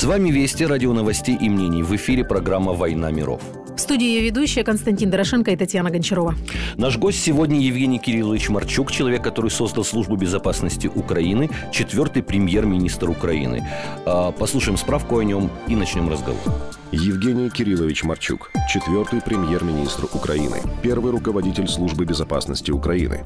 С вами Вести, радио новостей и мнений. В эфире программа «Война миров». В студии ее ведущая Константин Дорошенко и Татьяна Гончарова. Наш гость сегодня Евгений Кириллович Марчук, человек, который создал Службу безопасности Украины, четвертый премьер-министр Украины. А, послушаем справку о нем и начнем разговор. Евгений Кириллович Марчук, четвертый премьер-министр Украины, первый руководитель Службы безопасности Украины.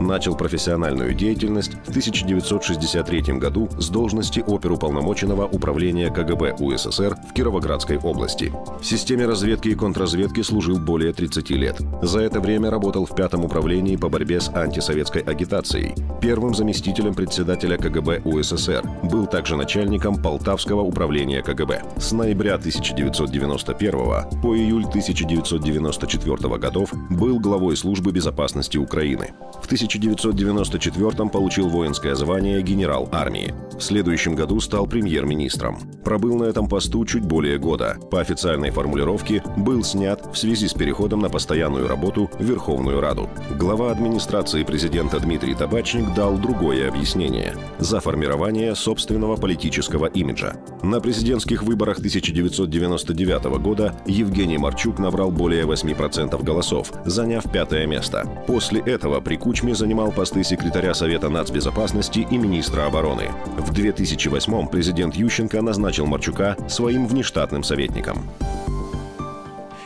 Начал профессиональную деятельность в 1963 году с должности оперуполномоченного управления КГБ УССР в Кировоградской области. В системе разведки и контрразведки служил более 30 лет. За это время работал в пятом управлении по борьбе с антисоветской агитацией, первым заместителем председателя КГБ УССР, был также начальником Полтавского управления КГБ. С ноября 1991 по июль 1994 годов был главой службы безопасности Украины. В 1994 получил воинское звание генерал армии. В следующем году стал премьер-министром пробыл на этом посту чуть более года. По официальной формулировке был снят в связи с переходом на постоянную работу в Верховную Раду. Глава администрации президента Дмитрий Табачник дал другое объяснение – за формирование собственного политического имиджа. На президентских выборах 1999 года Евгений Марчук набрал более 8% голосов, заняв пятое место. После этого при Кучме занимал посты секретаря Совета нацбезопасности и министра обороны. В 2008 президент Ющенко назначил назначил Марчука своим внештатным советником.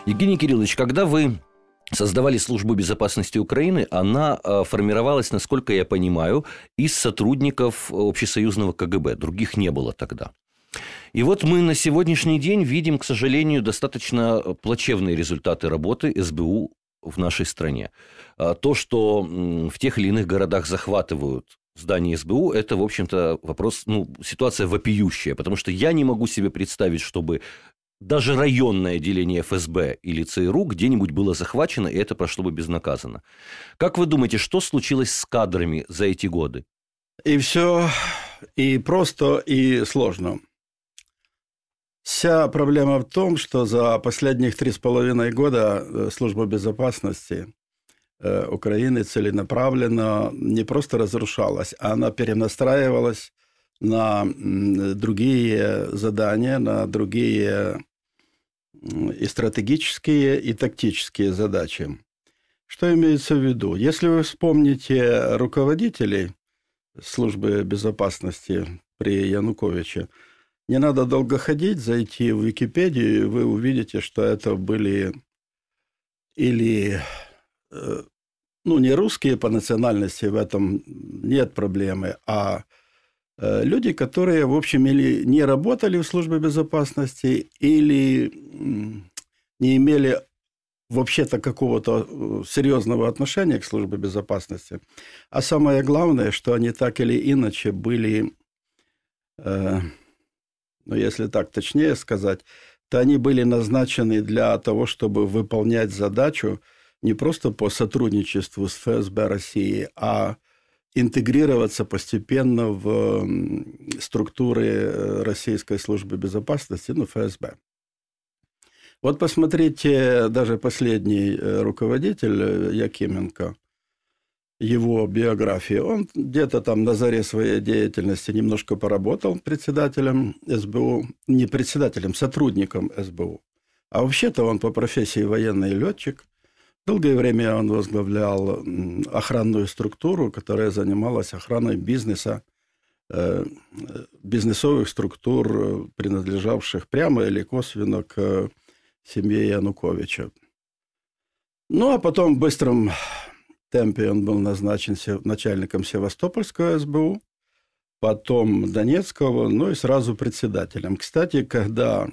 Евгений Кириллович, когда вы создавали службу безопасности Украины, она э, формировалась, насколько я понимаю, из сотрудников э, общесоюзного КГБ. Других не было тогда. И вот мы на сегодняшний день видим, к сожалению, достаточно э, плачевные результаты работы СБУ в нашей стране. То, что в тех или иных городах захватывают здание СБУ, это, в общем-то, вопрос, ну, ситуация вопиющая, потому что я не могу себе представить, чтобы даже районное отделение ФСБ или ЦРУ где-нибудь было захвачено, и это прошло бы безнаказанно. Как вы думаете, что случилось с кадрами за эти годы? И все и просто, и сложно. Вся проблема в том, что за последних три с половиной года э, служба безопасности Украины целенаправленно не просто разрушалась, а она перенастраивалась на другие задания, на другие и стратегические, и тактические задачи. Что имеется в виду? Если вы вспомните руководителей службы безопасности при Януковиче, не надо долго ходить, зайти в Википедию, и вы увидите, что это были или ну, не русские по национальности, в этом нет проблемы, а э, люди, которые, в общем, или не работали в службе безопасности, или не имели вообще-то какого-то э, серьезного отношения к службе безопасности. А самое главное, что они так или иначе были, э, ну, если так точнее сказать, то они были назначены для того, чтобы выполнять задачу, не просто по сотрудничеству с ФСБ России, а интегрироваться постепенно в структуры э, Российской службы безопасности, ну, ФСБ. Вот посмотрите, даже последний э, руководитель э, Якименко, его биографии, он где-то там на заре своей деятельности немножко поработал председателем СБУ, не председателем, сотрудником СБУ. А вообще-то он по профессии военный летчик – Долгое время он возглавлял охранную структуру, которая занималась охраной бизнеса, э, э, бизнесовых структур, э, принадлежавших прямо или косвенно к семье Януковича. Ну, а потом в быстром темпе он был назначен начальником Севастопольского СБУ, потом Донецкого, ну и сразу председателем. Кстати, когда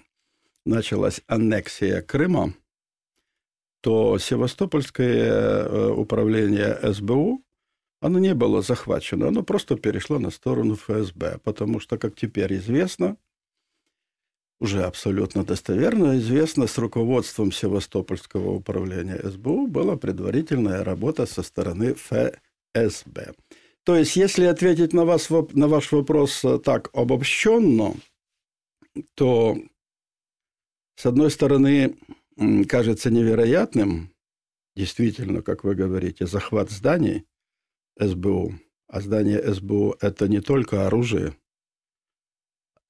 началась аннексия Крыма – то Севастопольское э, управление СБУ, оно не было захвачено, оно просто перешло на сторону ФСБ, потому что, как теперь известно, уже абсолютно достоверно известно, с руководством Севастопольского управления СБУ была предварительная работа со стороны ФСБ. То есть, если ответить на, вас, на ваш вопрос э, так обобщенно, то, с одной стороны, кажется невероятным, действительно, как вы говорите, захват зданий СБУ, а здание СБУ – это не только оружие,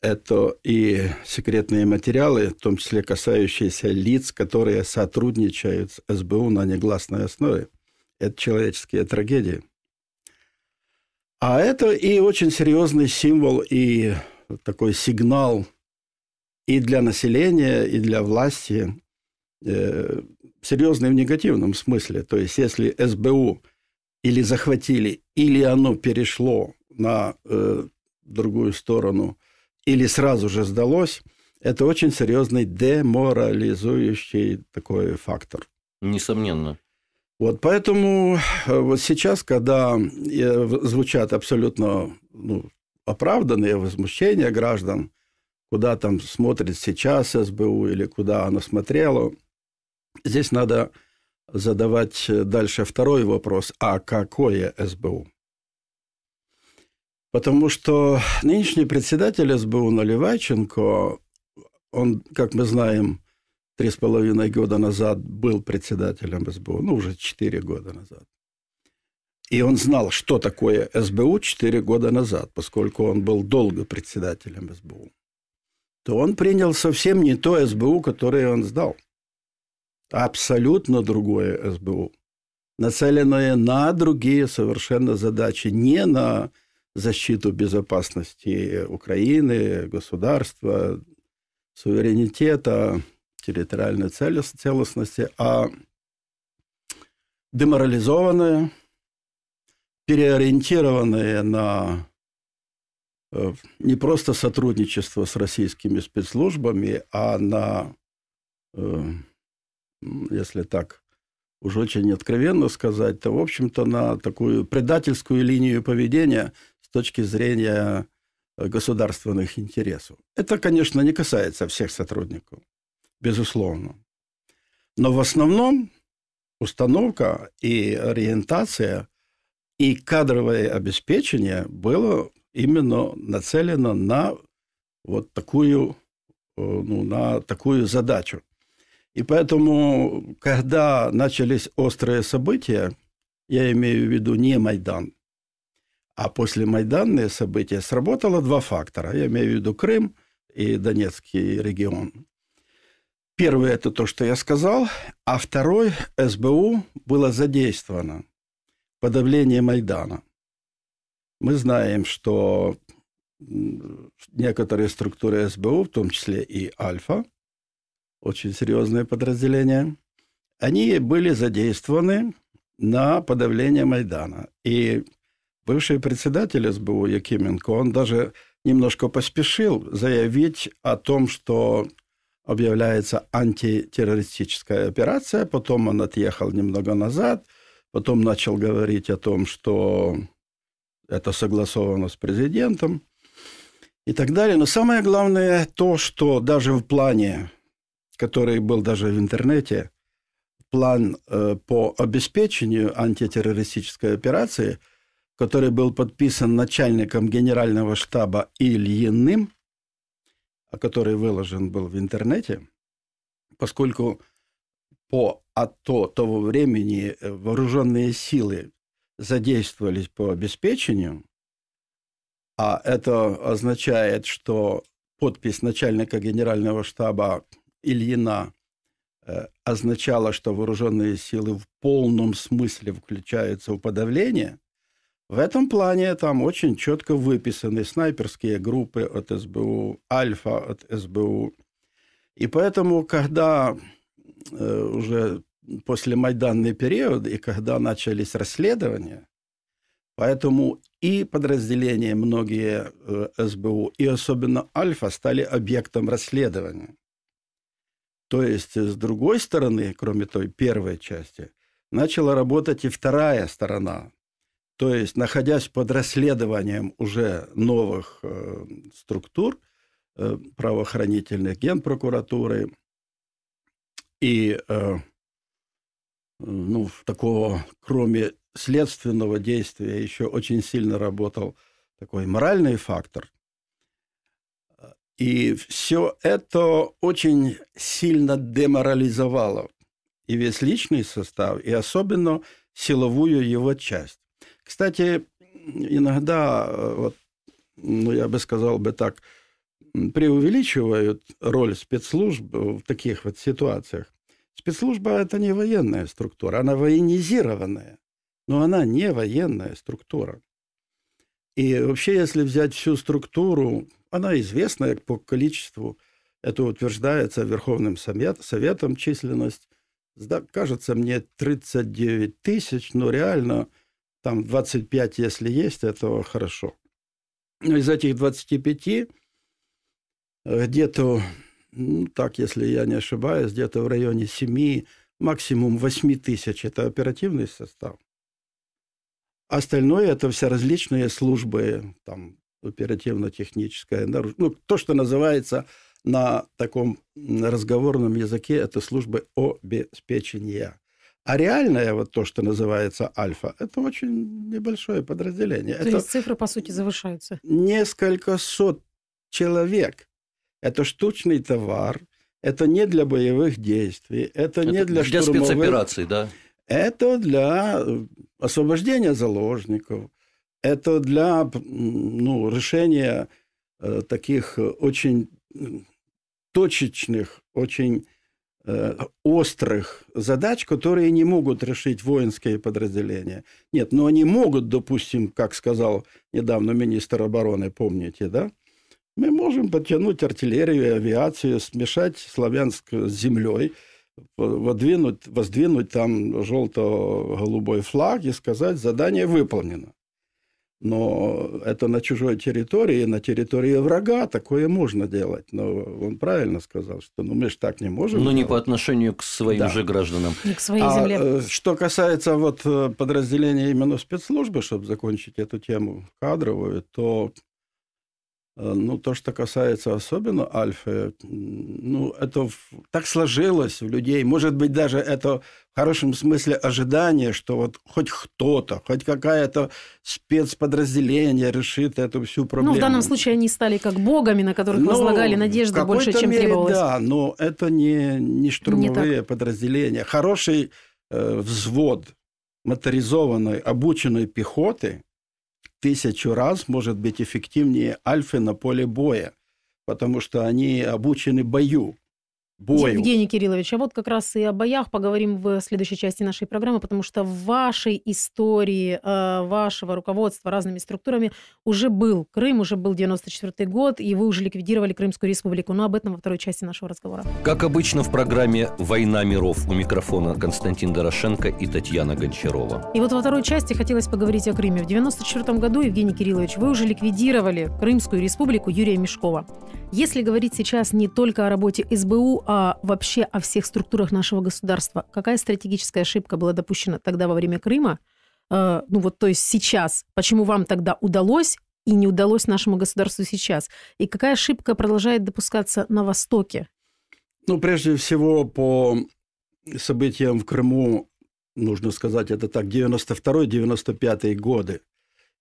это и секретные материалы, в том числе касающиеся лиц, которые сотрудничают с СБУ на негласной основе. Это человеческие трагедии. А это и очень серьезный символ и такой сигнал и для населения, и для власти, э, в негативном смысле. То есть, если СБУ или захватили, или оно перешло на э, другую сторону, или сразу же сдалось, это очень серьезный деморализующий такой фактор. Несомненно. Вот поэтому э, вот сейчас, когда э, звучат абсолютно ну, оправданные возмущения граждан, куда там смотрит сейчас СБУ или куда она смотрела – Здесь надо задавать э, дальше второй вопрос. А какое СБУ? Потому что нынешний председатель СБУ Наливайченко, он, как мы знаем, три с половиной года назад был председателем СБУ, ну, уже четыре года назад. И он знал, что такое СБУ четыре года назад, поскольку он был долго председателем СБУ. То он принял совсем не то СБУ, которое он сдал – абсолютно другое СБУ, нацеленное на другие совершенно задачи, не на защиту безопасности Украины, государства, суверенитета, территориальной целостности, а деморализованное, переориентированное на э, не просто сотрудничество с российскими спецслужбами, а на э, если так уж очень откровенно сказать, то, в общем-то, на такую предательскую линию поведения с точки зрения э, государственных интересов. Это, конечно, не касается всех сотрудников, безусловно. Но в основном установка и ориентация и кадровое обеспечение было именно нацелено на вот такую, э, ну, на такую задачу. И поэтому, когда начались острые события, я имею в виду не Майдан, а после Майданные события, сработало два фактора. Я имею в виду Крым и Донецкий регион. Первый – это то, что я сказал, а второй – СБУ было задействовано подавление Майдана. Мы знаем, что некоторые структуры СБУ, в том числе и Альфа, очень серьезное подразделение, они были задействованы на подавление Майдана. И бывший председатель СБУ Якименко, он даже немножко поспешил заявить о том, что объявляется антитеррористическая операция, потом он отъехал немного назад, потом начал говорить о том, что это согласовано с президентом и так далее. Но самое главное то, что даже в плане который был даже в интернете, план э, по обеспечению антитеррористической операции, который был подписан начальником генерального штаба Ильиным, а который выложен был в интернете, поскольку по АТО того времени э, вооруженные силы задействовались по обеспечению, а это означает, что подпись начальника генерального штаба Ильина э, означало, что вооруженные силы в полном смысле включаются в подавление, в этом плане там очень четко выписаны снайперские группы от СБУ, Альфа от СБУ. И поэтому, когда э, уже после Майданный период и когда начались расследования, поэтому и подразделения многие э, СБУ, и особенно Альфа стали объектом расследования. То есть, э, с другой стороны, кроме той первой части, начала работать и вторая сторона. То есть, находясь под расследованием уже новых э, структур э, правоохранительных, генпрокуратуры и э, ну, такого, кроме следственного действия, еще очень сильно работал такой моральный фактор – и все это очень сильно деморализовало и весь личный состав, и особенно силовую его часть. Кстати, иногда, вот, ну, я бы сказал бы так, преувеличивают роль спецслужб в таких вот ситуациях. Спецслужба – это не военная структура, она военизированная, но она не военная структура. И вообще, если взять всю структуру она известна по количеству. Это утверждается Верховным Советом численность. Да, кажется мне 39 тысяч, но реально там 25, если есть, этого хорошо. Из этих 25 э, где-то, ну, так, если я не ошибаюсь, где-то в районе 7, максимум 8 тысяч – это оперативный состав. Остальное – это все различные службы, там, оперативно-техническое ну, то, что называется на таком разговорном языке, это службы обеспечения. А реальное, вот то, что называется альфа, это очень небольшое подразделение. То это есть цифры, по сути, завышаются? Несколько сот человек. Это штучный товар, это не для боевых действий, это, это не для, для штурмовых... Для спецопераций, да? Это для э, освобождения заложников, это для ну, решения э, таких э, очень точечных, очень э, острых задач, которые не могут решить воинские подразделения. Нет, но они могут, допустим, как сказал недавно министр обороны, помните, да? Мы можем подтянуть артиллерию и авиацию, смешать Славянск с землей, воздвинуть, воздвинуть там желто-голубой флаг и сказать, задание выполнено но это на чужой территории, на территории врага такое можно делать. Но он правильно сказал, что ну, мы же так не можем. Но ну, делать. не по отношению к своим да. же гражданам. Не к своей а, земле. Э, что касается вот э, подразделения именно спецслужбы, чтобы закончить эту тему кадровую, то Э, ну, то, что касается особенно альфы, ну, это так сложилось в людей. Может быть, даже это в хорошем смысле ожидание, что вот хоть кто-то, хоть какая-то спецподразделение решит эту всю проблему. Ну, в данном случае они стали как богами, на которых ну, возлагали надежды больше, чем мере, требовалось. Да, но это не, не штурмовые не подразделения. Хороший э, взвод моторизованной, обученной пехоты – тысячу раз может быть эффективнее альфы на поле боя, потому что они обучены бою. Бою. Евгений Кириллович, а вот как раз и о боях поговорим в следующей части нашей программы, потому что в вашей истории, э, вашего руководства разными структурами уже был Крым, уже был 94 год, и вы уже ликвидировали Крымскую республику. Но об этом во второй части нашего разговора. Как обычно в программе «Война миров» у микрофона Константин Дорошенко и Татьяна Гончарова. И вот во второй части хотелось поговорить о Крыме. В 94 году, Евгений Кириллович, вы уже ликвидировали Крымскую республику Юрия Мешкова. Если говорить сейчас не только о работе СБУ, а, вообще о всех структурах нашего государства. Какая стратегическая ошибка была допущена тогда во время Крыма? Э, ну вот, то есть сейчас. Почему вам тогда удалось и не удалось нашему государству сейчас? И какая ошибка продолжает допускаться на Востоке? Ну, прежде всего, по событиям в Крыму, нужно сказать, это так, 92-95 годы.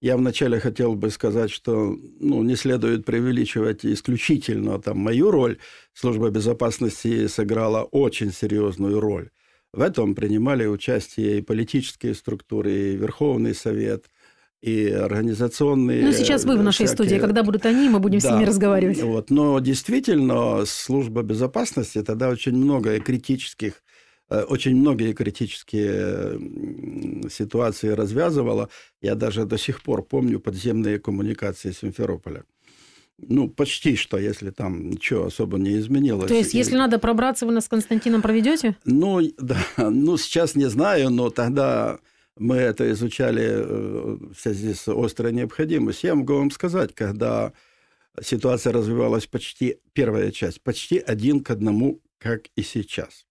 Я вначале хотел бы сказать, что ну, не следует преувеличивать исключительно там, мою роль. Служба безопасности сыграла очень серьезную роль. В этом принимали участие и политические структуры, и Верховный Совет, и организационные... Ну, сейчас вы в нашей всякие... студии. Когда будут они, мы будем да, с ними разговаривать. Вот. Но действительно, служба безопасности тогда очень много и критических Э, очень многие критические ситуации развязывала. Я даже до сих пор помню подземные коммуникации Симферополя. Ну, почти что, если там ничего особо не изменилось. То есть, если надо пробраться, вы нас с Константином проведете? Ну, да. Ну, сейчас не знаю, но тогда мы это изучали э, в связи с острой необходимостью. Я могу вам сказать, когда ситуация развивалась почти, первая часть, почти один к одному, как и сейчас.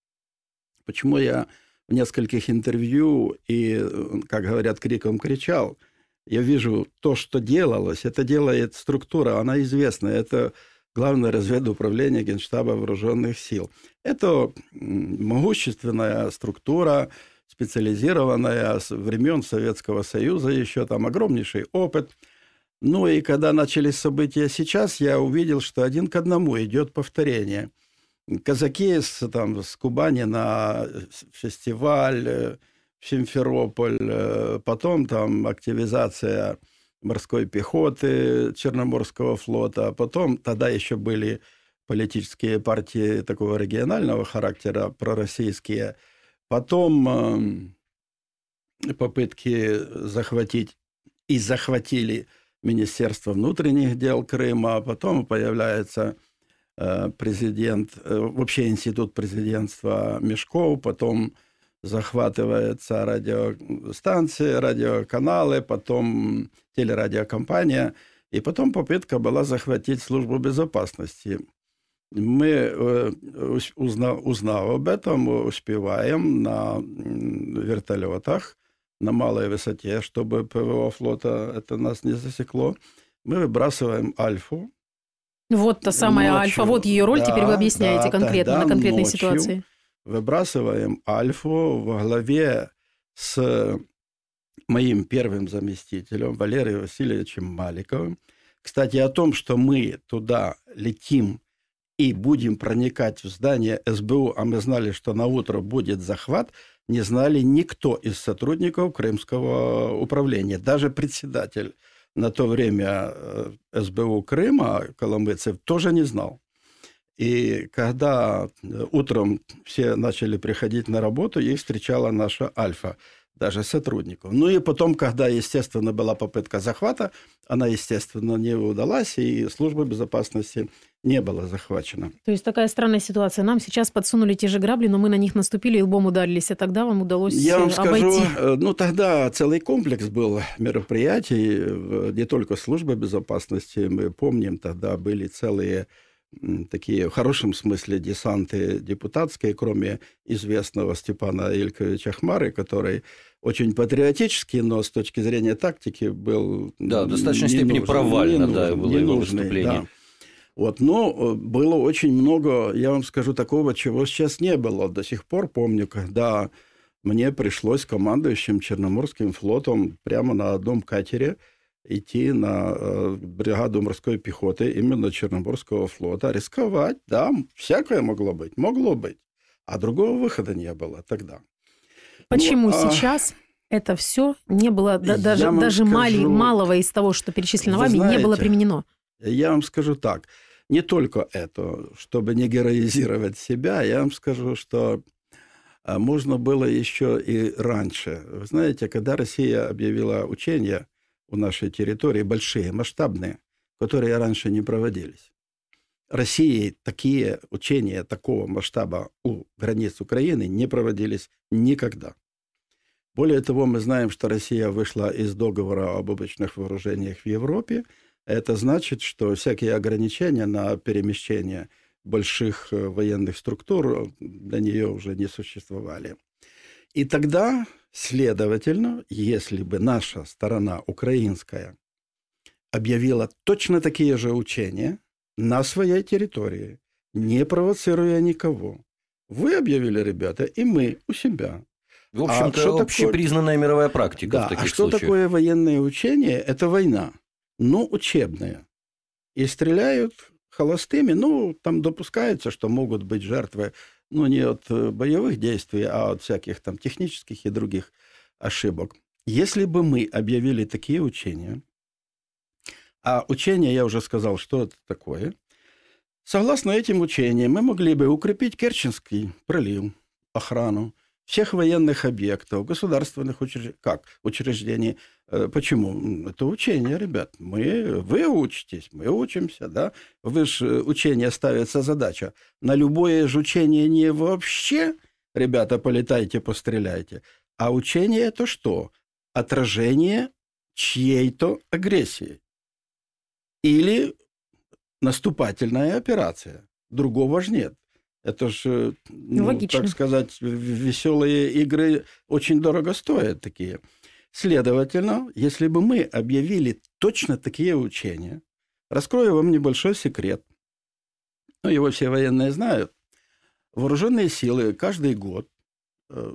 Почему я в нескольких интервью и, э, как говорят, криком кричал? Я вижу то, что делалось. Это делает структура, она известна. Это Главное разведуправление Генштаба Вооруженных сил. Это могущественная структура, специализированная с времен Советского Союза, еще там огромнейший опыт. Ну и когда начались события сейчас, я увидел, что один к одному идет повторение – казаки с, там, с Кубани на э, фестиваль, э, в Симферополь, э, потом там активизация морской пехоты Черноморского флота, а потом тогда еще были политические партии такого регионального характера, пророссийские, потом эм, попытки захватить и захватили Министерство внутренних дел Крыма, а потом появляется Э, президент, э, вообще институт президентства Мешков, потом захватывается радиостанции, радиоканалы, потом телерадиокомпания, и потом попытка была захватить службу безопасности. Мы, э, узнав, узнав об этом, успеваем на вертолетах на малой высоте, чтобы ПВО флота это нас не засекло. Мы выбрасываем «Альфу», вот та самая ночью. альфа, вот ее роль, да, теперь вы объясняете да, конкретно, на конкретной ночью ситуации. Выбрасываем альфу во главе с моим первым заместителем Валерием Васильевичем Маликовым. Кстати, о том, что мы туда летим и будем проникать в здание СБУ, а мы знали, что на утро будет захват, не знали никто из сотрудников Крымского управления, даже председатель на то время э, СБУ Крыма коломыцев тоже не знал. И когда э, утром все начали приходить на работу, их встречала наша Альфа, даже сотрудников. Ну и потом, когда, естественно, была попытка захвата, она, естественно, не удалась, и служба безопасности не было захвачено. То есть такая странная ситуация. Нам сейчас подсунули те же грабли, но мы на них наступили и лбом ударились, а тогда вам удалось Я вам э, обойти. скажу, э, ну тогда целый комплекс был мероприятий, не только служба безопасности, мы помним, тогда были целые такие в хорошем смысле десанты депутатские, кроме известного Степана Ильковича Хмары, который очень патриотический, но с точки зрения тактики был... Да, в достаточной степени нужен, провально, да, было его выступление. Да. Вот, но ну, э, было очень много, я вам скажу, такого, чего сейчас не было. До сих пор помню, когда мне пришлось командующим Черноморским флотом прямо на одном катере идти на э, бригаду морской пехоты именно Черноморского флота, рисковать, да, всякое могло быть, могло быть. А другого выхода не было тогда. Ну, Почему ну, а... сейчас это все не было, да, даже, даже скажу, малого из того, что перечислено вами, знаете, не было применено? Я вам скажу так не только это. Чтобы не героизировать себя, я вам скажу, что а, можно было еще и раньше. Вы знаете, когда Россия объявила учения у нашей территории, большие, масштабные, которые раньше не проводились, России такие учения такого масштаба у границ Украины не проводились никогда. Более того, мы знаем, что Россия вышла из договора об обычных вооружениях в Европе – это значит, что всякие ограничения на перемещение больших э, военных структур э, для нее уже не существовали. И тогда, следовательно, если бы наша сторона, украинская, объявила точно такие же учения на своей территории, не провоцируя никого. Вы объявили, ребята, и мы у себя. В а общем-то, а общепризнанная такое... мировая практика да, в таких а что случаях? такое военное учение? Это война но ну, учебные. И стреляют холостыми, ну, там допускается, что могут быть жертвы, ну, не от э, боевых действий, а от всяких там технических и других ошибок. Если бы мы объявили такие учения, а учение, я уже сказал, что это такое, согласно этим учениям, мы могли бы укрепить Керченский пролив, охрану, всех военных объектов, государственных учреж... как? учреждений. Э, почему? Это учение, ребят. Мы, вы учитесь, мы учимся, да? Вы же э, учение ставится задача. На любое же учение не вообще, ребята, полетайте, постреляйте. А учение это что? Отражение чьей-то агрессии. Или наступательная операция. Другого же нет. Это же, э, ну, так сказать, веселые игры очень дорого стоят такие. Следовательно, если бы мы объявили точно такие учения, раскрою вам небольшой секрет. Ну, его все военные знают. Вооруженные силы каждый год э,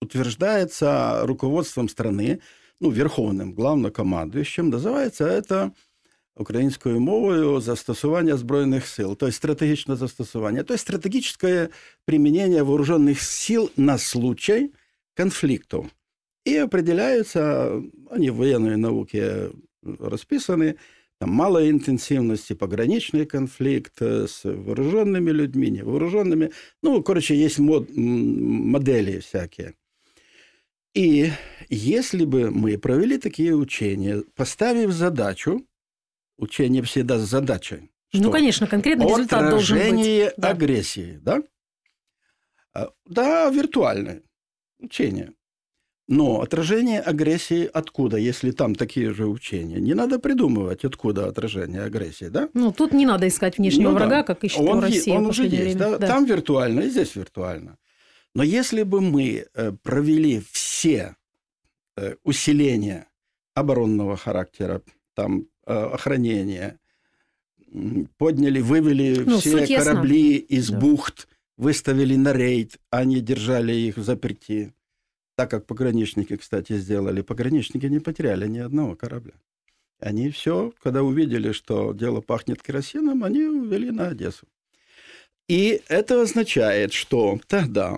утверждается руководством страны, ну, верховным главнокомандующим. Называется это українською мовою застосування збройних сил, то есть стратегічне застосування, то есть стратегічне применение вооруженных сил на случай конфликтов. И определяются, они в военной науке расписаны, там малой интенсивности, пограничный конфликт с вооруженными людьми, невооруженными. Ну, короче, есть мод, модели всякие. И если бы мы провели такие учения, поставив задачу учение всегда с задачей. Ну, Что? Ну, конечно, конкретный результат должен быть. Отражение агрессии, да? А, да, виртуальное учение. Но отражение агрессии откуда, если там такие же учения? Не надо придумывать, откуда отражение агрессии, да? Ну, тут не надо искать внешнего ну, врага, да. как ищет он, Россия. Он уже есть, да? да? Там виртуально, и здесь виртуально. Но если бы мы э, провели все э, усиления оборонного характера, там Э, охранения. Подняли, вывели ну, все корабли ясна. из да. бухт, выставили на рейд, они держали их в заперти. Так как пограничники, кстати, сделали. Пограничники не потеряли ни одного корабля. Они все, когда увидели, что дело пахнет керосином, они увели на Одессу. И это означает, что тогда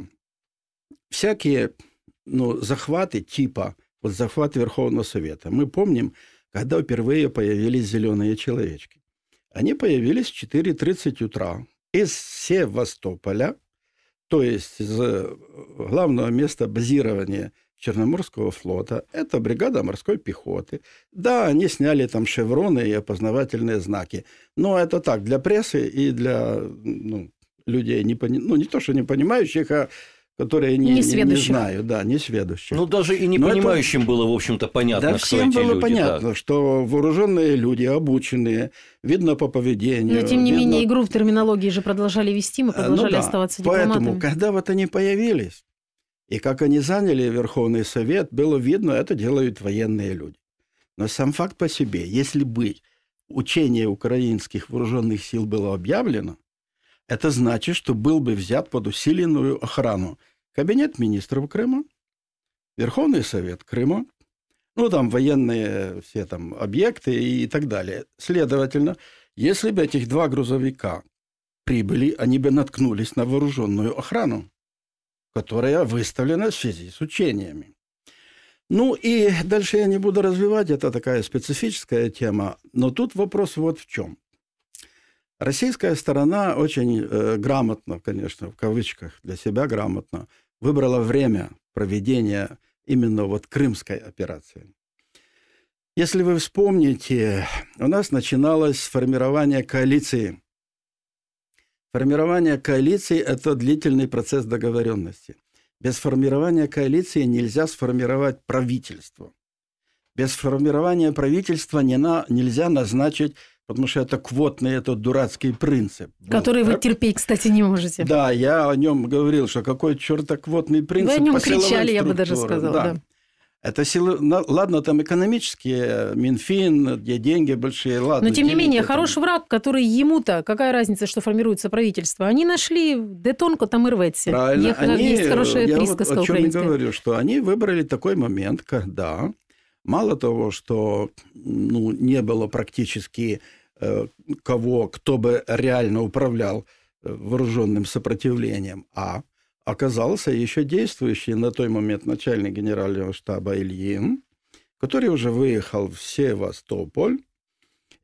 всякие ну, захваты типа вот захват Верховного Совета. Мы помним, когда впервые появились зеленые человечки. Они появились в 4.30 утра из Севастополя, то есть из э, главного места базирования Черноморского флота. Это бригада морской пехоты. Да, они сняли там шевроны и опознавательные знаки. Но это так, для прессы и для ну, людей, не пони... ну не то, что не понимающих, а которые не, не, не, знаю, да, не сведущих. Ну, даже и не Но понимающим это... было, в общем-то, понятно, да, кто всем эти было люди, понятно, да. что вооруженные люди, обученные, видно по поведению. Но, тем не видно... менее, игру в терминологии же продолжали вести, мы продолжали ну, да. оставаться дипломатами. Поэтому, когда вот они появились, и как они заняли Верховный Совет, было видно, это делают военные люди. Но сам факт по себе, если бы учение украинских вооруженных сил было объявлено, это значит, что был бы взят под усиленную охрану Кабинет министров Крыма, Верховный Совет Крыма, ну, там военные э, все там объекты и так далее. Следовательно, если бы этих два грузовика прибыли, они бы наткнулись на вооруженную охрану, которая выставлена в связи с учениями. Ну и дальше я не буду развивать, это такая специфическая тема, но тут вопрос вот в чем. Российская сторона очень э, грамотно, конечно, в кавычках, для себя грамотно, выбрала время проведения именно вот крымской операции. Если вы вспомните, у нас начиналось формирование коалиции. Формирование коалиции – это длительный процесс договоренности. Без формирования коалиции нельзя сформировать правительство. Без формирования правительства не на, нельзя назначить потому что это квотный это дурацкий принцип. Который был, вы терпеть, кстати, не можете. Да, я о нем говорил, что какой черта квотный принцип. Вы о нем кричали, я бы даже сказал. Да. да. Это силы, ну, ладно, там экономические, Минфин, где деньги большие, ладно. Но тем не менее, этому. хороший враг, который ему-то, какая разница, что формируется правительство, они нашли детонку, там и Рветси. Правильно. Их, они, есть хорошая я вот о чем я говорю, что они выбрали такой момент, когда мало того, что ну, не было практически Э, кого, кто бы реально управлял э, вооруженным сопротивлением, а оказался еще действующий на тот момент начальник генерального штаба Ильин, который уже выехал в Севастополь,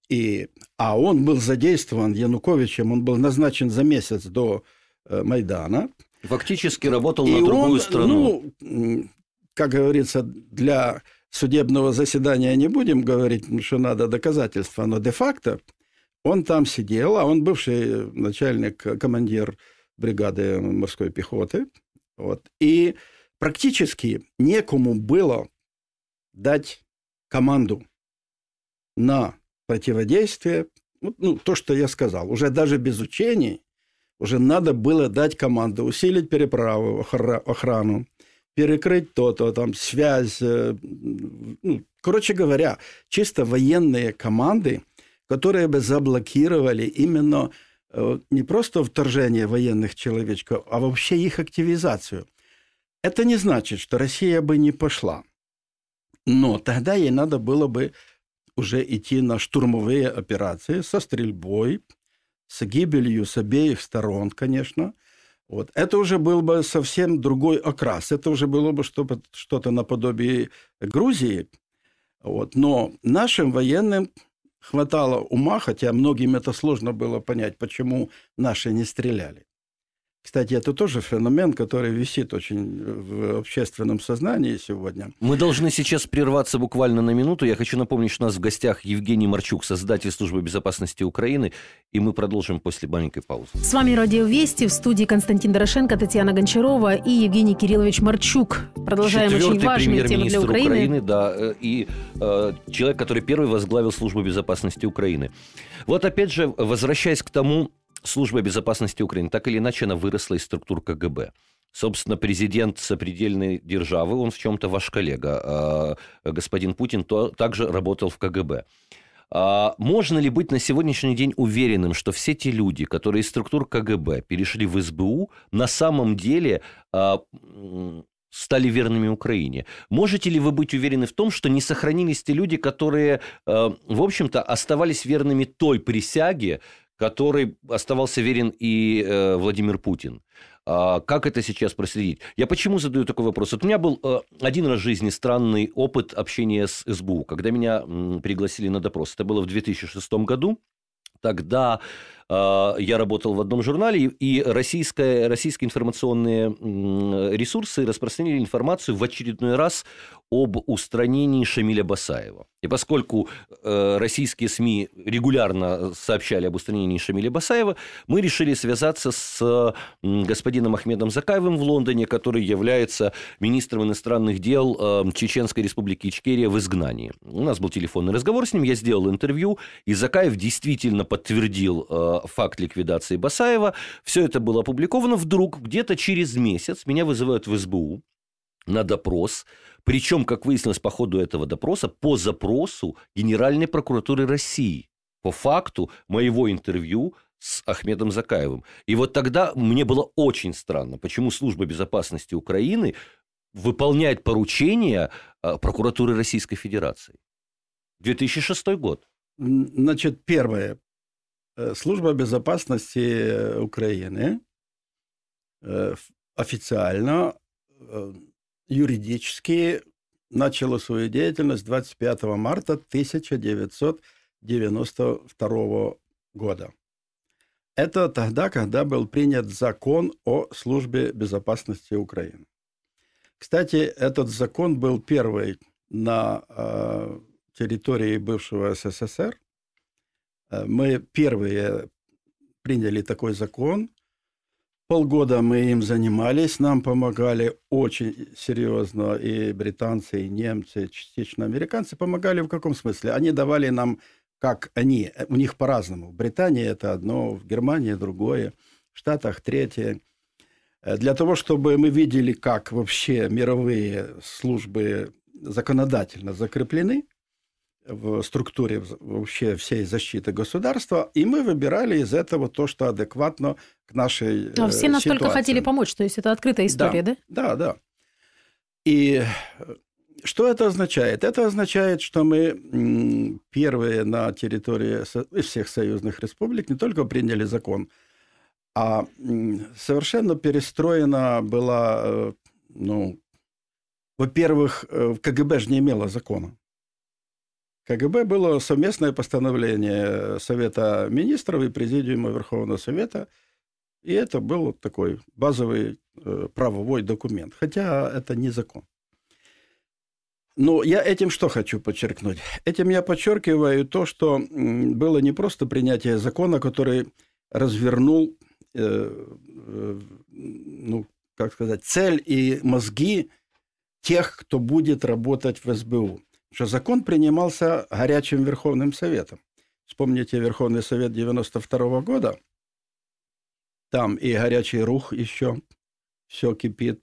и, а он был задействован Януковичем, он был назначен за месяц до э, Майдана. Фактически работал и на другую он, страну. Ну, как говорится, для судебного заседания не будем говорить, потому что надо доказательства, но де-факто он там сидел, а он бывший э, начальник, э, командир бригады морской пехоты. Вот, и практически некому было дать команду на противодействие, ну, то, что я сказал, уже даже без учений, уже надо было дать команду, усилить переправу, охрану, перекрыть то-то, там связь. Э, ну, короче говоря, чисто военные команды, которые бы заблокировали именно э, не просто вторжение военных человечков, а вообще их активизацию. Это не значит, что Россия бы не пошла. Но тогда ей надо было бы уже идти на штурмовые операции со стрельбой, с гибелью с обеих сторон, конечно – вот. Это уже был бы совсем другой окрас. Это уже было бы что-то, наподобие Грузии. Вот. Но нашим военным хватало ума, хотя многим это сложно было понять, почему наши не стреляли. Кстати, это тоже феномен, который висит очень в общественном сознании сегодня. Мы должны сейчас прерваться буквально на минуту. Я хочу напомнить, что у нас в гостях Евгений Марчук, создатель службы безопасности Украины, и мы продолжим после маленькой паузы. С вами Радио Вести, в студии Константин Дорошенко, Татьяна Гончарова и Евгений Кириллович Марчук. Продолжаем Четвертый очень важные темы для Украины. Украины да, э, и э, человек, который первый возглавил службу безопасности Украины. Вот опять же, возвращаясь к тому, служба безопасности Украины, так или иначе, она выросла из структур КГБ. Собственно, президент сопредельной державы, он в чем-то ваш коллега, а, э, господин Путин, то, также работал в КГБ. А, можно ли быть на сегодняшний день уверенным, что все те люди, которые из структур КГБ перешли в СБУ, на самом деле а, стали верными Украине. Можете ли вы быть уверены в том, что не сохранились те люди, которые, э, в общем-то, оставались верными той присяге, который оставался верен и э, Владимир Путин. А, как это сейчас проследить? Я почему задаю такой вопрос? Вот у меня был э, один раз в жизни странный опыт общения с СБУ, когда меня м, пригласили на допрос. Это было в 2006 году. Тогда а, я работал в одном журнале, и российская, российские информационные ресурсы распространили информацию в очередной раз об устранении Шамиля Басаева. И поскольку э, российские СМИ регулярно сообщали об устранении Шамиля Басаева, мы решили связаться с э, господином Ахмедом Закаевым в Лондоне, который является министром иностранных дел э, Чеченской республики Ичкерия в изгнании. У нас был телефонный разговор с ним, я сделал интервью, и Закаев действительно подтвердил э, факт ликвидации Басаева. Все это было опубликовано. Вдруг где-то через месяц меня вызывают в СБУ на допрос. Причем, как выяснилось по ходу этого допроса, по запросу Генеральной прокуратуры России по факту моего интервью с Ахмедом Закаевым. И вот тогда мне было очень странно, почему Служба безопасности Украины выполняет поручения а, прокуратуры Российской Федерации. 2006 год. Значит, первое. Э, служба безопасности э, Украины э, официально, юридически начала свою деятельность 25 марта 1992 года. Это тогда, когда был принят закон о службе безопасности Украины. Кстати, этот закон был первый на территории бывшего СССР – Э, мы первые приняли такой закон. Полгода мы им занимались, нам помогали очень серьезно и британцы, и немцы, частично американцы помогали в каком смысле? Они давали нам, как они, э, у них по-разному. В Британии это одно, в Германии другое, в Штатах третье. Э, для того, чтобы мы видели, как вообще мировые службы законодательно закреплены – в структуре вообще всей защиты государства, и мы выбирали из этого то, что адекватно к нашей Но а э, все настолько ситуации. хотели помочь, то есть это открытая история, да? Да, да. да. И э, что это означает? Это означает, что мы первые на территории всех союзных республик не только приняли закон, а совершенно перестроена была, э, ну, во-первых, КГБ же не имела закона. КГБ было совместное постановление Совета Министров и Президиума Верховного Совета, и это был такой базовый э, правовой документ, хотя это не закон. Но я этим что хочу подчеркнуть? Этим я подчеркиваю то, что было не просто принятие закона, который развернул, э, э, ну, как сказать, цель и мозги тех, кто будет работать в СБУ что закон принимался горячим Верховным Советом. Вспомните Верховный Совет 92 -го года. Там и горячий рух еще, все кипит.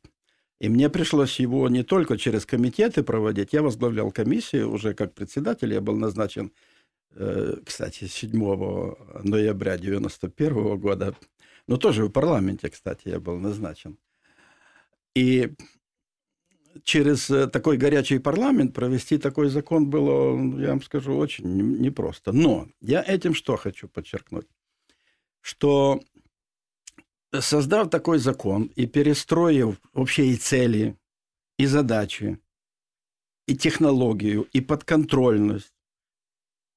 И мне пришлось его не только через комитеты проводить. Я возглавлял комиссию уже как председатель. Я был назначен, э, кстати, 7 ноября 91 -го года. Но ну, тоже в парламенте, кстати, я был назначен. И через э, такой горячий парламент провести такой закон было, я вам скажу, очень непросто. Но я этим что хочу подчеркнуть? Что э, создав такой закон и перестроив вообще и цели, и задачи, и технологию, и подконтрольность,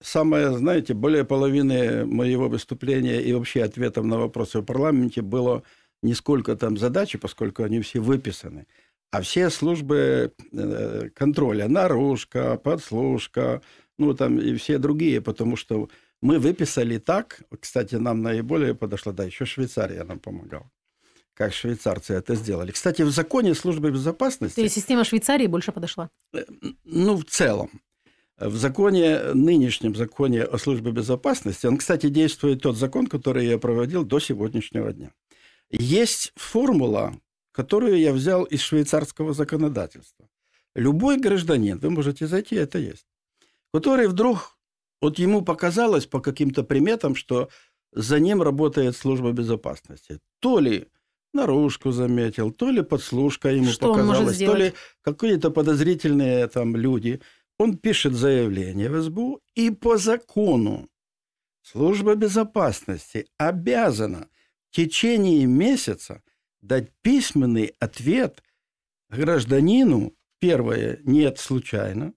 самое, знаете, более половины моего выступления и вообще ответов на вопросы в парламенте было не сколько там задачи, поскольку они все выписаны – а все службы э, контроля, наружка, подслушка, ну там и все другие, потому что мы выписали так, кстати, нам наиболее подошло. да, еще Швейцария нам помогала как швейцарцы это сделали. Кстати, в законе службы безопасности... То есть система Швейцарии больше подошла? Э, ну, в целом. В законе, нынешнем законе о службе безопасности, он, кстати, действует тот закон, который я проводил до сегодняшнего дня. Есть формула, которую я взял из швейцарского законодательства. Любой гражданин, вы можете зайти, это есть, который вдруг, вот ему показалось по каким-то приметам, что за ним работает служба безопасности. То ли наружку заметил, то ли подслушка ему что показалась, то ли какие-то подозрительные там люди. Он пишет заявление в СБУ, и по закону служба безопасности обязана в течение месяца дать письменный ответ гражданину, первое, нет случайно,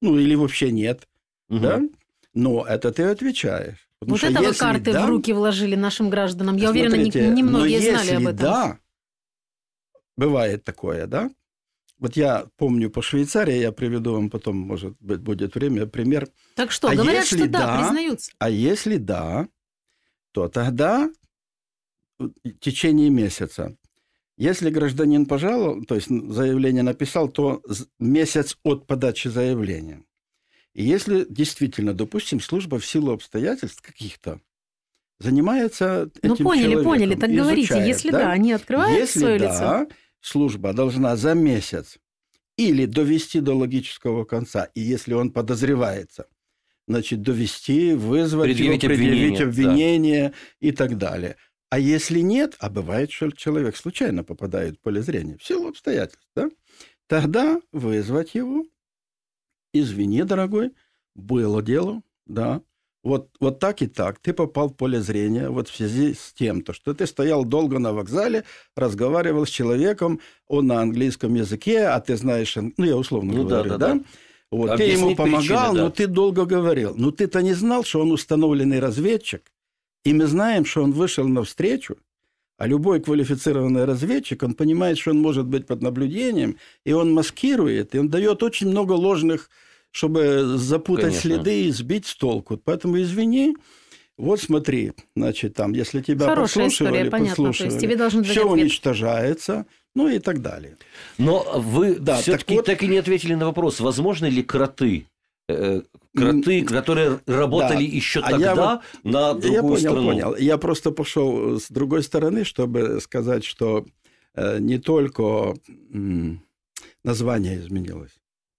ну или вообще нет, угу. да? Но это ты отвечаешь. Потому вот это вы карты да, в руки вложили нашим гражданам. Я уверена, немногие не знали об этом. Да, бывает такое, да? Вот я помню по Швейцарии, я приведу вам потом, может быть, будет время, пример. Так что, а говорят, если что да, да, признаются. А если да, то тогда в течение месяца если гражданин пожаловал, то есть ну, заявление написал, то месяц от подачи заявления. И если действительно, допустим, служба в силу обстоятельств каких-то занимается ну, этим Ну, поняли, человеком, поняли, так изучает, говорите. Если да, да они открывают если свое да, лицо. служба должна за месяц или довести до логического конца, и если он подозревается, значит, довести, вызвать предъявить его, предъявить обвинение, обвинение да. и так далее. А если нет, а бывает, что человек случайно попадает в поле зрения, в силу обстоятельств, да? Тогда вызвать его, извини, дорогой, было дело, да, вот, вот так и так, ты попал в поле зрения вот в связи с тем-то, что ты стоял долго на вокзале, разговаривал с человеком, он на английском языке, а ты знаешь, ну, я условно ну, говорю, да? да, да. Вот, ты ему помогал, причины, да. но ты долго говорил. Но ты-то не знал, что он установленный разведчик, и мы знаем, что он вышел навстречу, а любой квалифицированный разведчик, он понимает, что он может быть под наблюдением, и он маскирует, и он дает очень много ложных, чтобы запутать Конечно. следы и сбить с толку. Поэтому извини, вот смотри, значит, там, если тебя Хорошая подслушивали, история, понятно, подслушивали, то есть тебе все ответ. уничтожается, ну и так далее. Но вы да, все-таки так, вот... так и не ответили на вопрос, возможно ли кроты Э, кроты, которые работали да. еще а тогда я, вот, на другую я понял, страну. Понял. Я просто пошел э, с другой стороны, чтобы сказать, что э, не только название изменилось,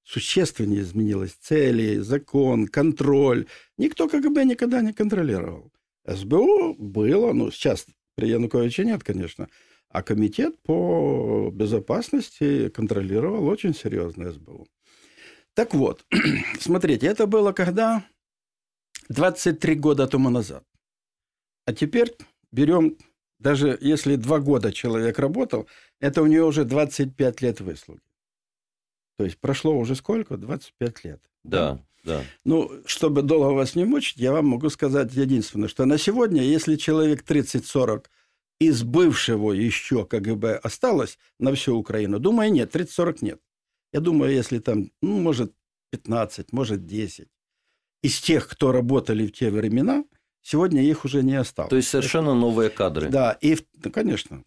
существенно изменилось цели, закон, контроль. Никто КГБ никогда не контролировал. СБУ было, ну, сейчас при Януковиче нет, конечно, а комитет по безопасности контролировал очень серьезно СБУ. Так вот, смотрите, это было когда 23 года тому назад. А теперь берем, даже если два года человек работал, это у него уже 25 лет выслуги. То есть прошло уже сколько? 25 лет. Да, да. Ну, чтобы долго вас не мучить, я вам могу сказать единственное, что на сегодня, если человек 30-40 из бывшего еще КГБ осталось на всю Украину, думаю, нет, 30-40 нет. Я думаю, если там, ну, может, 15, может, 10 из тех, кто работали в те времена, сегодня их уже не осталось. То есть, совершенно новые кадры. Да, и, ну, конечно,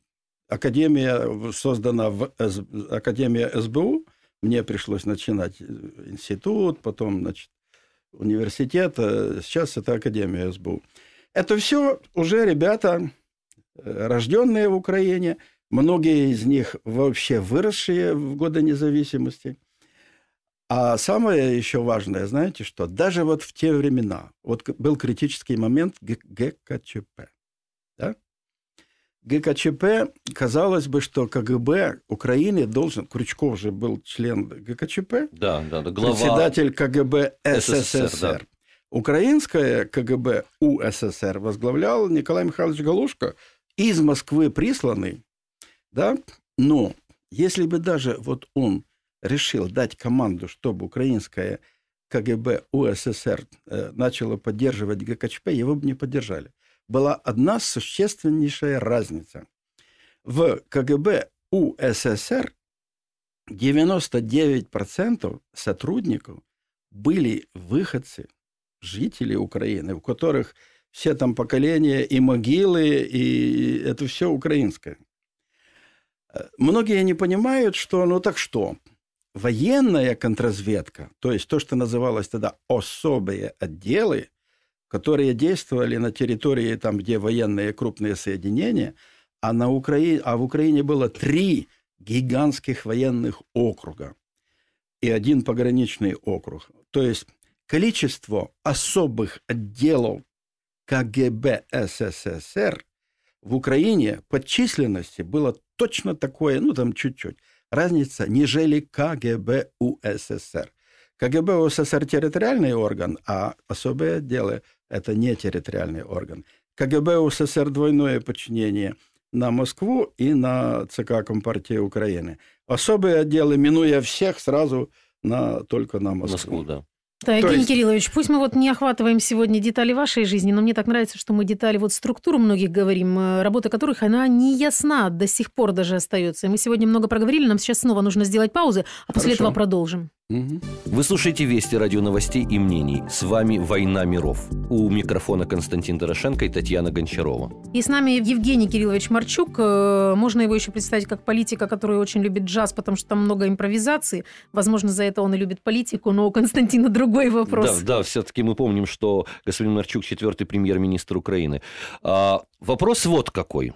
академия создана в Академия СБУ. Мне пришлось начинать э, институт, потом значит, университет. Э, сейчас это Академия СБУ. Это все уже ребята, э, рожденные в Украине, Многие из них вообще выросшие в годы независимости. А самое еще важное, знаете что? Даже вот в те времена, вот был критический момент ГКЧП. Да? ГКЧП, казалось бы, что КГБ Украины должен... Крючков же был член ГКЧП. Да, да, да глава... Председатель КГБ СССР. СССР да. Украинское КГБ УССР возглавлял Николай Михайлович Галушко, из Москвы присланный да? Но если бы даже вот он решил дать команду, чтобы украинская КГБ УССР э, начала поддерживать ГКЧП, его бы не поддержали. Была одна существеннейшая разница. В КГБ УССР 99% сотрудников были выходцы, жители Украины, у которых все там поколения и могилы, и это все украинское. Многие не понимают, что, ну так что, военная контрразведка, то есть то, что называлось тогда особые отделы, которые действовали на территории, там, где военные крупные соединения, а, на Украине, а в Украине было три гигантских военных округа и один пограничный округ. То есть количество особых отделов КГБ СССР в Украине по численности было точно такое, ну там чуть-чуть, разница, нежели КГБ у СССР. КГБ у СССР территориальный орган, а особые отделы – это не территориальный орган. КГБ у СССР двойное подчинение на Москву и на ЦК Компартии Украины. Особые отделы, минуя всех, сразу на, только на Москву. Москву да. Да, Евгений есть... Кириллович, пусть мы вот не охватываем сегодня детали вашей жизни, но мне так нравится, что мы детали вот структуру многих говорим, э, работа которых, она не ясна, до сих пор даже остается. И мы сегодня много проговорили, нам сейчас снова нужно сделать паузы, а Хорошо. после этого продолжим. Вы слушаете «Вести радио новостей и мнений». С вами «Война миров». У микрофона Константин Дорошенко и Татьяна Гончарова. И с нами Евгений Кириллович Марчук. Э, можно его еще представить как политика, который очень любит джаз, потому что там много импровизации. Возможно, за это он и любит политику, но у Константина другой вопрос. Да, да, все-таки мы помним, что господин Марчук – четвертый премьер-министр Украины. А, вопрос вот какой.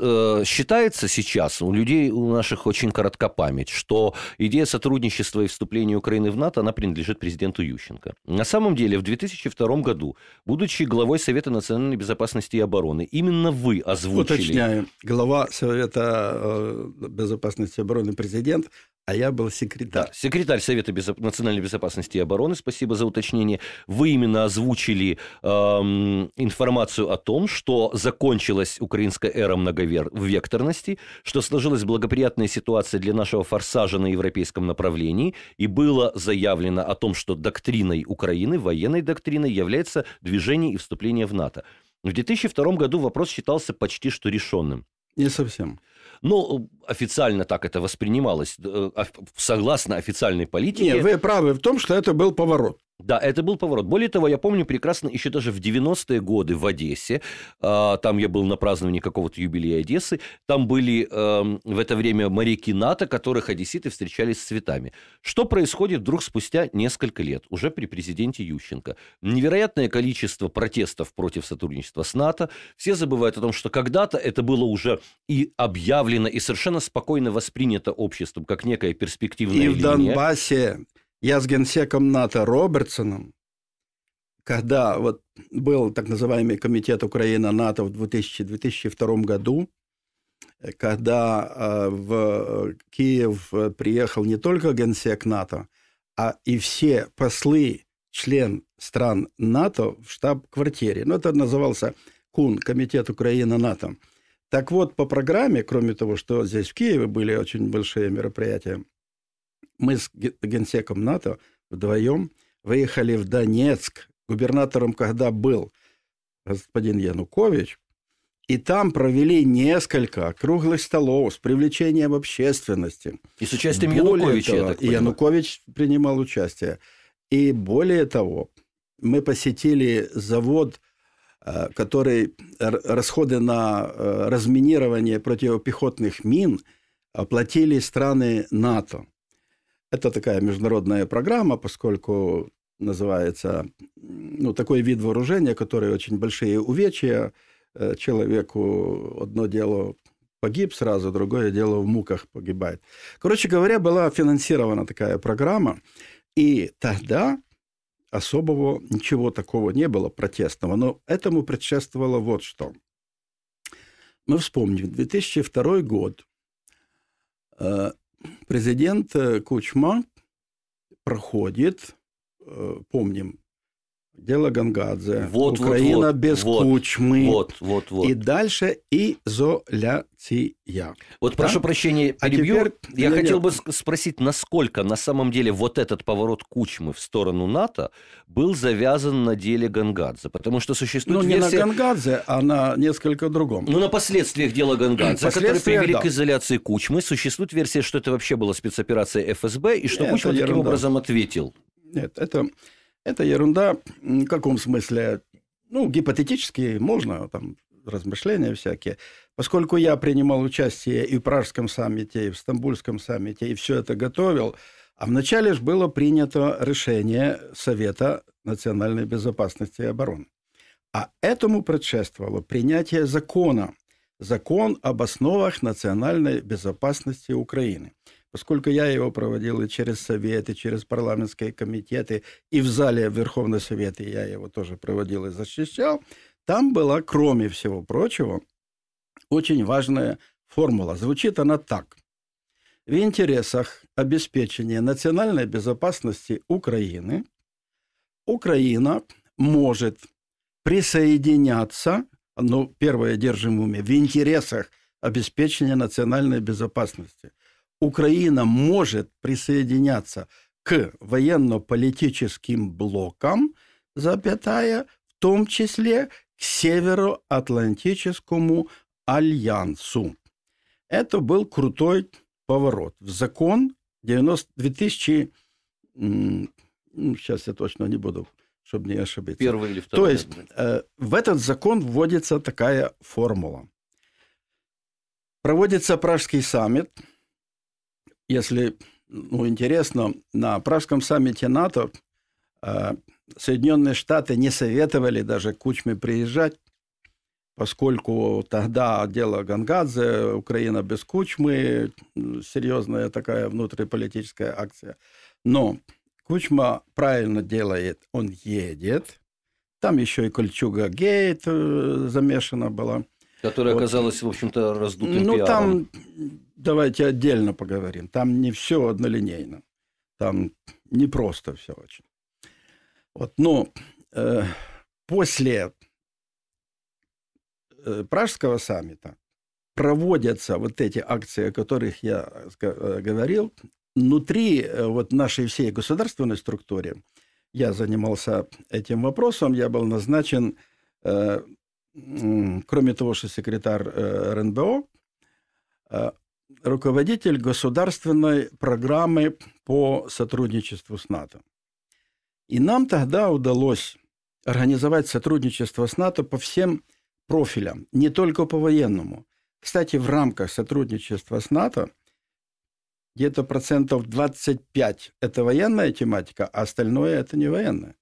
Э, считается сейчас, у людей, у наших очень коротка память, что идея сотрудничества и вступления Украины в НАТО, она принадлежит президенту Ющенко. На самом деле, в 2002 году, будучи главой Совета национальной безопасности и обороны, именно вы озвучили... Уточняю, глава Совета э, безопасности и обороны президент, а я был секретарь. Да, секретарь Совета безо... национальной безопасности и обороны, спасибо за уточнение. Вы именно озвучили эм, информацию о том, что закончилась украинская эра многовекторности, что сложилась благоприятная ситуация для нашего форсажа на европейском направлении, и было заявлено о том, что доктриной Украины, военной доктриной, является движение и вступление в НАТО. В 2002 году вопрос считался почти что решенным. Не совсем. Но ну, официально так это воспринималось, э, согласно официальной политике. Нет, вы правы в том, что это был поворот. Да, это был поворот. Более того, я помню прекрасно, еще даже в 90-е годы в Одессе, а, там я был на праздновании какого-то юбилея Одессы, там были эм, в это время моряки НАТО, которых одесситы встречали с цветами. Что происходит вдруг спустя несколько лет, уже при президенте Ющенко? Невероятное количество протестов против сотрудничества с НАТО. Все забывают о том, что когда-то это было уже и объявлено, и совершенно она спокойно воспринято обществом как некая перспективная И линия. в Донбассе я с генсеком НАТО Робертсоном, когда вот был так называемый комитет Украина-НАТО в 2000, 2002 году, когда э, в э, Киев приехал не только генсек НАТО, а и все послы член стран НАТО в штаб-квартире. Ну, это назывался КУН, Комитет Украина-НАТО. Так вот, по программе, кроме того, что здесь в Киеве были очень большие мероприятия, мы с генсеком НАТО вдвоем выехали в Донецк. Губернатором когда был господин Янукович, и там провели несколько круглых столов с привлечением общественности. И с участием более Януковича, того, я так понимаю. И Янукович принимал участие. И более того, мы посетили завод – Э, который расходы на э, разминирование противопехотных мин оплатили страны НАТО. Это такая международная программа, поскольку называется ну, такой вид вооружения, который очень большие увечья э, человеку. Одно дело погиб сразу, другое дело в муках погибает. Короче говоря, была финансирована такая программа. И тогда особого ничего такого не было протестного. Но этому предшествовало вот что. Мы вспомним, 2002 год э, президент э, Кучма проходит, э, помним, Дело Гангадзе. Вот, Украина вот, вот, без вот, Кучмы. Вот, вот, вот. И дальше изоляция. Вот да? прошу прощения, а перебью. А теперь... Я нет, хотел нет. бы спросить, насколько на самом деле вот этот поворот Кучмы в сторону НАТО был завязан на деле Гангадзе? Потому что существует Ну, не версия... на Гангадзе, а на несколько другом. Ну, на последствиях дела Гангадзе, которые привели да. к изоляции Кучмы. Существует версия, что это вообще была спецоперация ФСБ, и что нет, Кучма таким ерунда. образом ответил. Нет, это это ерунда. В каком смысле? Ну, гипотетически можно, там, размышления всякие. Поскольку я принимал участие и в Пражском саммите, и в Стамбульском саммите, и все это готовил, а вначале же было принято решение Совета национальной безопасности и обороны. А этому предшествовало принятие закона, закон об основах национальной безопасности Украины – поскольку я его проводил и через советы, через парламентские комитеты, и в зале Верховного Совета я его тоже проводил и защищал, там была, кроме всего прочего, очень важная формула. Звучит она так. В интересах обеспечения национальной безопасности Украины Украина может присоединяться, ну, первое, держим в уме, в интересах обеспечения национальной безопасности. Украина может присоединяться к военно-политическим блокам, запятая, в том числе к Североатлантическому альянсу. Это был крутой поворот в закон 90, 2000, сейчас я точно не буду, чтобы не ошибиться. Первый или второй. То есть э, в этот закон вводится такая формула. Проводится Пражский саммит – если ну, интересно, на Пражском саммите НАТО э, Соединенные Штаты не советовали даже Кучме приезжать, поскольку тогда дело Гангадзе, Украина без Кучмы, серьезная такая внутриполитическая акция. Но Кучма правильно делает, он едет. Там еще и Кольчуга Гейт э, замешана была – которая вот. оказалась, в общем-то, раздутым Ну, пиаром. там, давайте отдельно поговорим. Там не все однолинейно. Там не просто все очень. Вот, но ну, э, после э, Пражского саммита проводятся вот эти акции, о которых я э, э, говорил, внутри вот нашей всей государственной структуры. я занимался этим вопросом, я был назначен кроме того, что секретарь э, РНБО, э, руководитель государственной программы по сотрудничеству с НАТО. И нам тогда удалось организовать сотрудничество с НАТО по всем профилям, не только по военному. Кстати, в рамках сотрудничества с НАТО где-то процентов 25 – это военная тематика, а остальное – это не военная.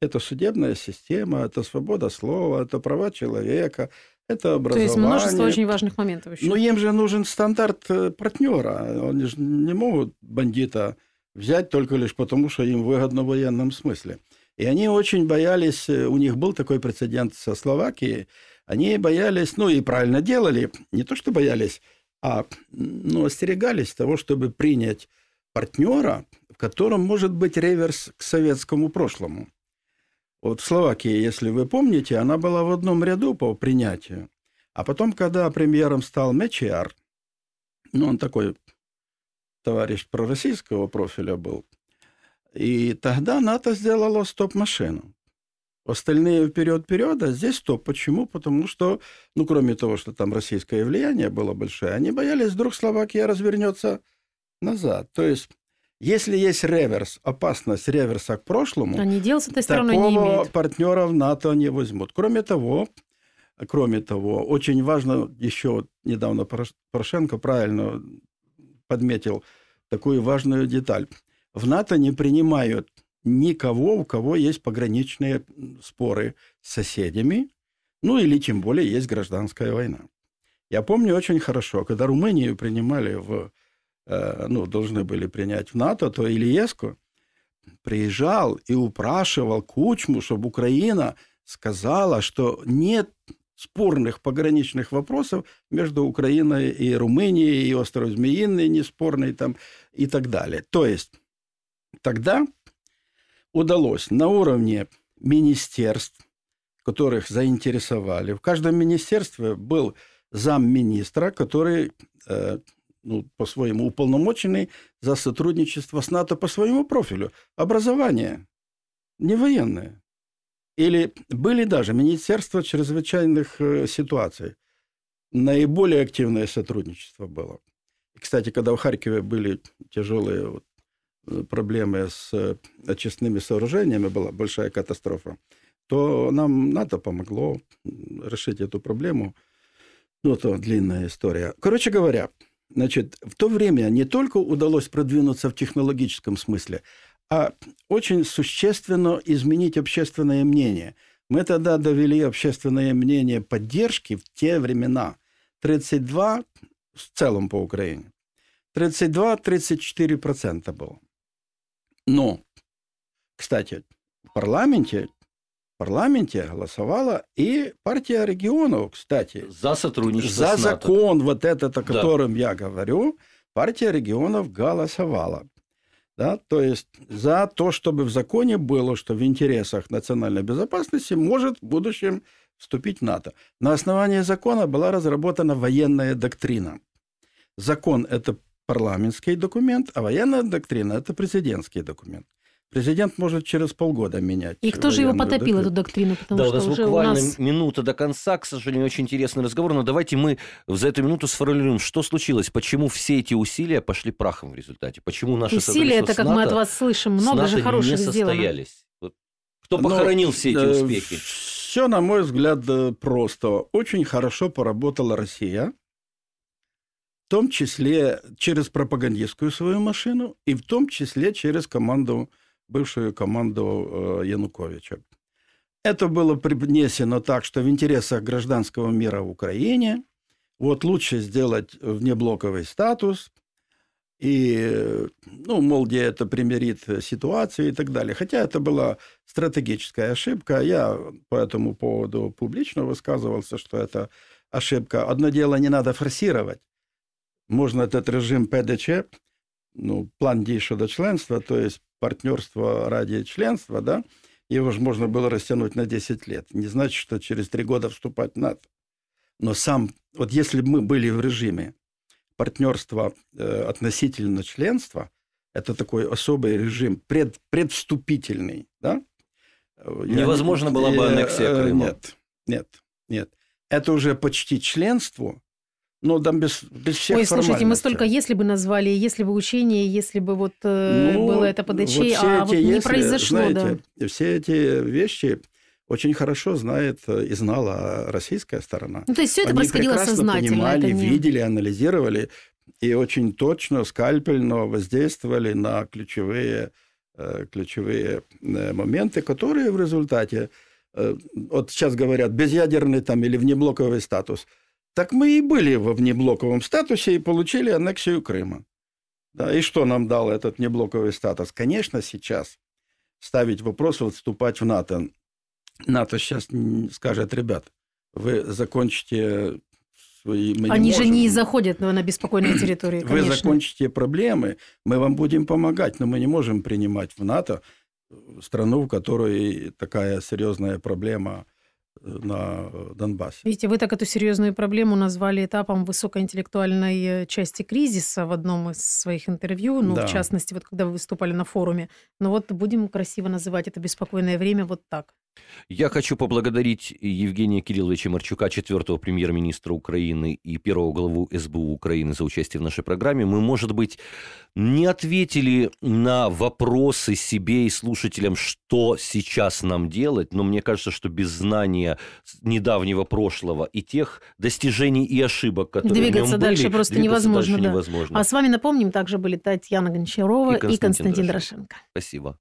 Это судебная система, это свобода слова, это права человека, это образование. То есть множество очень важных моментов еще. Но им же нужен стандарт э, партнера. Они же не могут бандита взять только лишь потому, что им выгодно в военном смысле. И они очень боялись, э, у них был такой прецедент со Словакией, они боялись, ну и правильно делали, не то что боялись, а ну, остерегались того, чтобы принять партнера, в котором может быть реверс к советскому прошлому. Вот в Словакии, если вы помните, она была в одном ряду по принятию. А потом, когда премьером стал Мечиар, ну, он такой товарищ пророссийского профиля был, и тогда НАТО сделала стоп-машину. Остальные вперед-вперед, а здесь стоп. Почему? Потому что, ну, кроме того, что там российское влияние было большое, они боялись, вдруг Словакия развернется назад. То есть если есть реверс, опасность реверса к прошлому, Они дел с этой такого не имеют. партнера в НАТО не возьмут. Кроме того, кроме того, очень важно, еще недавно Порошенко правильно подметил такую важную деталь. В НАТО не принимают никого, у кого есть пограничные споры с соседями, ну или тем более есть гражданская война. Я помню очень хорошо, когда Румынию принимали в Э, ну, должны были принять в НАТО, то Ильеску приезжал и упрашивал Кучму, чтобы Украина сказала, что нет спорных пограничных вопросов между Украиной и Румынией, и остров Змеиный неспорный там и так далее. То есть тогда удалось на уровне министерств, которых заинтересовали, в каждом министерстве был замминистра, который э, ну, по-своему уполномоченный за сотрудничество с НАТО по своему профилю. Образование, не военное. Или были даже Министерство чрезвычайных э, ситуаций. Наиболее активное сотрудничество было. И, кстати, когда в Харькове были тяжелые вот э, проблемы с э, очистными сооружениями, была большая катастрофа, то нам НАТО помогло решить эту проблему. Ну, это длинная история. Короче говоря, Значит, в то время не только удалось продвинуться в технологическом смысле, а очень существенно изменить общественное мнение. Мы тогда довели общественное мнение поддержки в те времена 32 в целом по Украине. 32-34% было. Но, кстати, в парламенте парламенте голосовала и партия регионов, кстати. За сотрудничество За закон вот этот, о котором да. я говорю, партия регионов голосовала. Да, то есть за то, чтобы в законе было, что в интересах национальной безопасности может в будущем вступить НАТО. На основании закона была разработана военная доктрина. Закон – это парламентский документ, а военная доктрина – это президентский документ. Президент может через полгода менять. И кто же его потопил, доктрину? эту доктрину? Потому да, что у нас уже буквально у нас... минута до конца, к сожалению, очень интересный разговор, но давайте мы за эту минуту сформулируем, что случилось, почему все эти усилия пошли прахом в результате, почему наши усилия, это как НАТО, мы от вас слышим, много же хороших не состоялись. Вот. Кто ну, похоронил но, все эти э, успехи? Все, на мой взгляд, э, просто. Очень хорошо поработала Россия, в том числе через пропагандистскую свою машину и в том числе через команду бывшую команду э, Януковича. Это было принесено так, что в интересах гражданского мира в Украине вот лучше сделать внеблоковый статус, и, ну, мол, где это примирит ситуацию и так далее. Хотя это была стратегическая ошибка. Я по этому поводу публично высказывался, что это ошибка. Одно дело, не надо форсировать. Можно этот режим ПДЧ ну, план действий до членства, то есть партнерство ради членства, да, его же можно было растянуть на 10 лет. Не значит, что через 3 года вступать в Но сам, вот если бы мы были в режиме партнерства э, относительно членства, это такой особый режим, пред, предвступительный, да? Э, Невозможно Я, была бы аннексия э, Крыма. Нет, нет, нет. Это уже почти членству, но ну, там без, без всех Ой, слушайте, мы столько «если бы» назвали, «если бы учение», «если бы вот э, ну, было это под вот а вот не произошло, знаете, да. Все эти вещи очень хорошо знает э, и знала российская сторона. Ну, то есть все это Они происходило сознательно. понимали, не... видели, анализировали и очень точно, скальпельно воздействовали на ключевые, э, ключевые э, моменты, которые в результате, вот сейчас говорят, безъядерный там или внеблоковый статус – так мы и были во внеблоковом статусе и получили аннексию Крыма. Да, и что нам дал этот неблоковый статус? Конечно, сейчас ставить вопрос, вот вступать в НАТО. НАТО сейчас скажет, ребят, вы закончите свои... Мы Они не можем. же не заходят на беспокойные территории, конечно. Вы закончите проблемы, мы вам будем помогать, но мы не можем принимать в НАТО э, страну, в которой такая серьезная проблема на э, Донбассе. Видите, вы так эту серьезную проблему назвали этапом высокоинтеллектуальной э, части кризиса в одном из своих интервью, ну, да. в частности, вот когда вы выступали на форуме. Но вот будем красиво называть это беспокойное время вот так. Я хочу поблагодарить Евгения Кирилловича Марчука, четвертого премьер-министра Украины и первого главу СБУ Украины за участие в нашей программе. Мы, может быть, не ответили на вопросы себе и слушателям, что сейчас нам делать, но мне кажется, что без знания недавнего прошлого и тех достижений и ошибок, которые двигаться в нем дальше были, просто двигаться невозможно, дальше да. невозможно. А с вами напомним, также были Татьяна Гончарова и Константин, и Константин Дорошенко. Спасибо.